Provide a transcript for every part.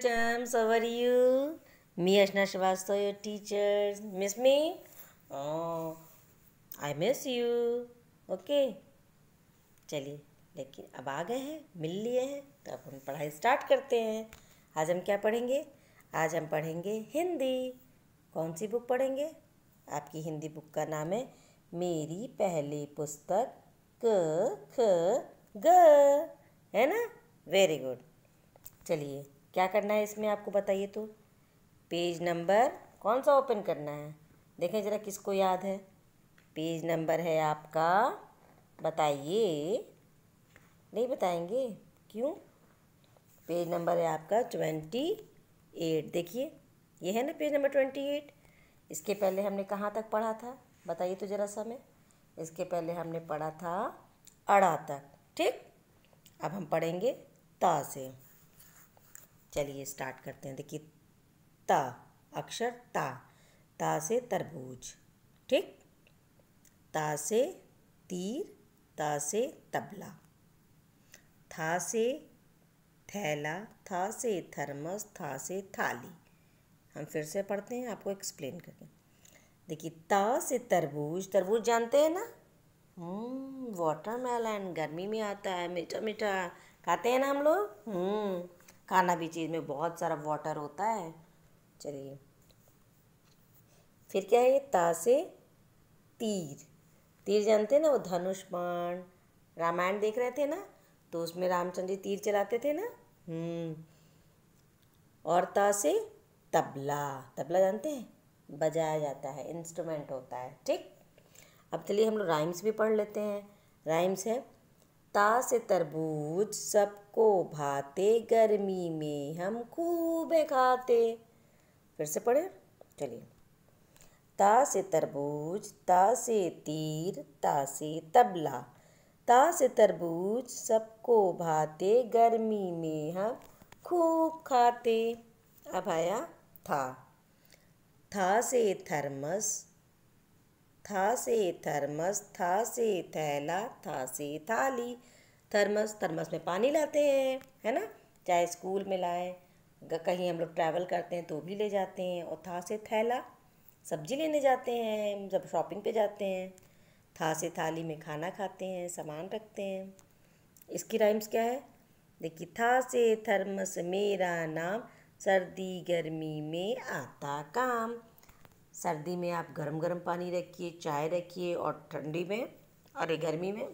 Chams, how are you? Me, Ashna Shivastav, your teacher. Miss me? Oh, I miss चलिए लेकिन अब आ गए हैं मिल लिए हैं तो अब हम पढ़ाई स्टार्ट करते हैं आज हम क्या पढ़ेंगे आज हम पढ़ेंगे हिंदी कौन सी बुक पढ़ेंगे आपकी हिंदी बुक का नाम है मेरी पहली पुस्तक क ख ग है ना वेरी गुड चलिए क्या करना है इसमें आपको बताइए तो पेज नंबर कौन सा ओपन करना है देखें ज़रा किसको याद है पेज नंबर है आपका बताइए नहीं बताएंगे क्यों पेज नंबर है आपका ट्वेंटी एट देखिए ये है ना पेज नंबर ट्वेंटी एट इसके पहले हमने कहाँ तक पढ़ा था बताइए तो ज़रा सा मैं इसके पहले हमने पढ़ा था अड़ा तक ठीक अब हम पढ़ेंगे ता से चलिए स्टार्ट करते हैं देखिए ता अक्षर ता ता से तरबूज ठीक ता से तीर ता से तबला था से थैला था से थर्मस था से थाली हम फिर से पढ़ते हैं आपको एक्सप्लेन करके देखिए ता से तरबूज तरबूज जानते हैं ना वाटर हम्म, मेलन गर्मी में आता है मीठा मीठा खाते हैं ना हम लोग हम्म। खाना भी चीज़ में बहुत सारा वाटर होता है चलिए फिर क्या है ये ता से तीर तीर जानते हैं ना वो धनुष बाण रामायण देख रहे थे ना तो उसमें रामचंद्र जी तीर चलाते थे ना हम्म। और ता से तबला तबला जानते हैं बजाया जाता है इंस्ट्रूमेंट होता है ठीक अब चलिए हम लोग राइम्स भी पढ़ लेते हैं राइम्स है से तरबूज सबको भाते गर्मी में हम खूब खाते फिर से पढ़े चलिए ता से तरबूज ता से तीर ता से तबला ता से तरबूज सबको भाते गर्मी में हम खूब खाते अब आया था था से थर्मस था से थर्मस था से थैला था से थाली थर्मस थर्मस में पानी लाते हैं है ना चाहे स्कूल में लाएं कहीं हम लोग ट्रैवल करते हैं तो भी ले जाते हैं और था से थैला सब्जी लेने जाते हैं जब शॉपिंग पे जाते हैं था से थाली में खाना खाते हैं सामान रखते हैं इसकी राइम्स क्या है देखिए था से थर्मस मेरा नाम सर्दी गर्मी में आता काम सर्दी में आप गर्म गर्म पानी रखिए चाय रखिए और ठंडी में और गर्मी में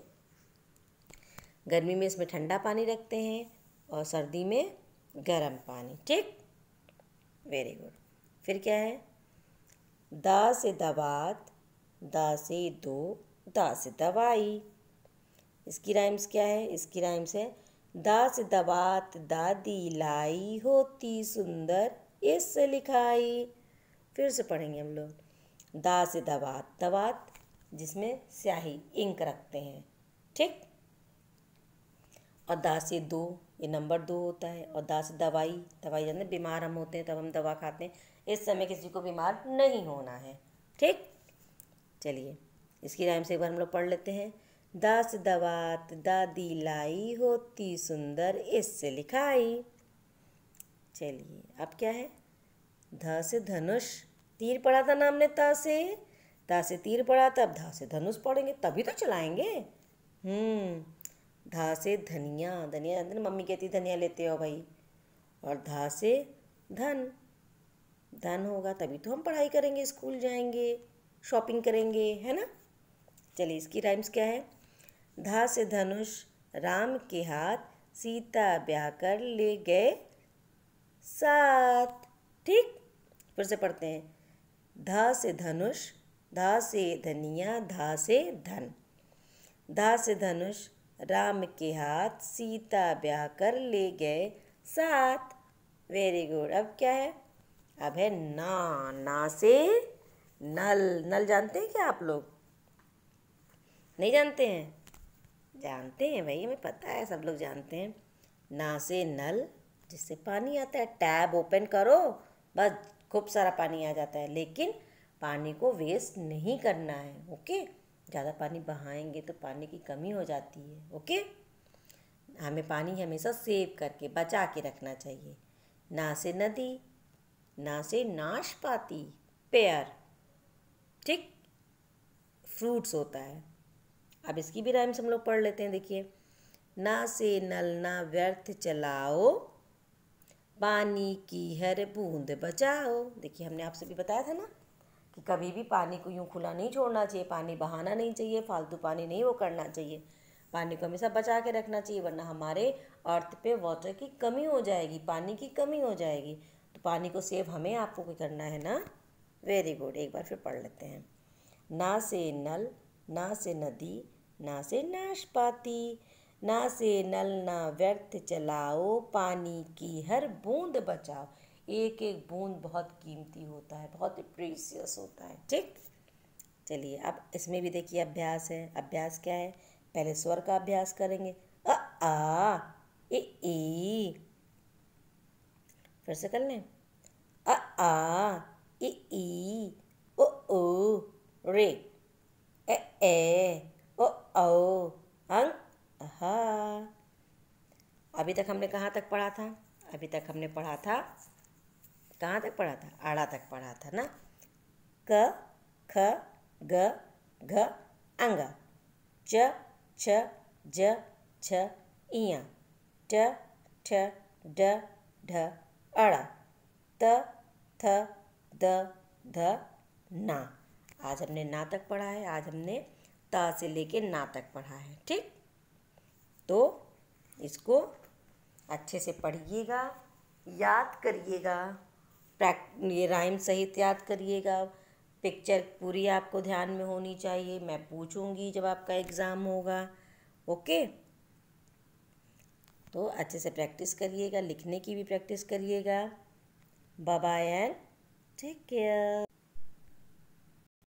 गर्मी में इसमें ठंडा पानी रखते हैं और सर्दी में गर्म पानी ठीक वेरी गुड फिर क्या है दा से दबात दा से दो दा से दवाई इसकी राइम्स क्या है इसकी राइम्स है दा से दबात दादी लाई होती सुंदर इस लिखाई फिर से पढ़ेंगे हम लोग दा से दवात दवात जिसमें स्याही इंक रखते हैं ठीक और दा से दो ये नंबर दो होता है और दा से दवाई दवाई जानते बीमार हम होते हैं तब हम दवा खाते हैं इस समय किसी को बीमार नहीं होना है ठीक चलिए इसकी राइम से एक बार हम लोग पढ़ लेते हैं दास दवात दादी लाई होती सुंदर इससे लिखाई चलिए अब क्या है ध से धनुष तीर पढ़ा था नाम ने त से ध से तीर पढ़ा था अब ध से धनुष पढ़ेंगे तभी तो चलाएंगे हम्म ध से धनिया धनिया जानते ना मम्मी कहती धनिया लेते हो भाई और धा से धन धन होगा तभी तो हम पढ़ाई करेंगे स्कूल जाएंगे शॉपिंग करेंगे है ना चलिए इसकी राइम्स क्या है धा से धनुष राम के हाथ सीता ब्याह कर ले गए साथ ठीक फिर से पढ़ते हैं धा से धनुष धा से धनिया धा से धन धा से धनुष राम के हाथ सीता ब्याह कर ले गए साथ वेरी गुड अब क्या है अब है ना ना से नल नल जानते हैं क्या आप लोग नहीं जानते हैं जानते हैं भाई हमें पता है सब लोग जानते हैं ना से नल जिससे पानी आता है टैब ओपन करो बस खूब सारा पानी आ जाता है लेकिन पानी को वेस्ट नहीं करना है ओके ज़्यादा पानी बहाएंगे तो पानी की कमी हो जाती है ओके हमें पानी हमेशा सेव करके बचा के रखना चाहिए ना से नदी ना से नाशपाती पेयर ठीक फ्रूट्स होता है अब इसकी भी राइम्स हम लोग पढ़ लेते हैं देखिए ना से नल ना व्यर्थ चलाओ पानी की हर बूंद बचाओ देखिए हमने आपसे भी बताया था ना कि कभी भी पानी को यूँ खुला नहीं छोड़ना चाहिए पानी बहाना नहीं चाहिए फालतू पानी नहीं वो करना चाहिए पानी को हमेशा बचा के रखना चाहिए वरना हमारे अर्थ पे वाटर की कमी हो जाएगी पानी की कमी हो जाएगी तो पानी को सेव हमें आपको करना है ना वेरी गुड एक बार फिर पढ़ लेते हैं ना से नल ना से नदी ना से नाशपाती ना से नल ना व्यर्थ चलाओ पानी की हर बूंद बचाओ एक एक बूंद बहुत कीमती होता है बहुत प्रीसियस होता है ठीक चलिए अब इसमें भी देखिए अभ्यास है अभ्यास क्या है पहले स्वर का अभ्यास करेंगे अ आ ए ए फिर से कर लें अ आ ए ए ओ ओ रे ए ए ओ ओ अंक हाँ अभी तक हमने कहाँ तक पढ़ा था अभी तक हमने पढ़ा था कहाँ तक पढ़ा था आड़ा तक पढ़ा था ना क ख ग घ अंग च छ ज छ इया ट ठ ड ढ अड़ा त थ द ध ना आज हमने ना तक पढ़ा है आज हमने ता से लेके ना तक पढ़ा है ठीक तो इसको अच्छे से पढ़िएगा याद करिएगा प्रैक्ट ये राइम सहित याद करिएगा पिक्चर पूरी आपको ध्यान में होनी चाहिए मैं पूछूंगी जब आपका एग्ज़ाम होगा ओके तो अच्छे से प्रैक्टिस करिएगा लिखने की भी प्रैक्टिस करिएगा बाय एंड टेक केयर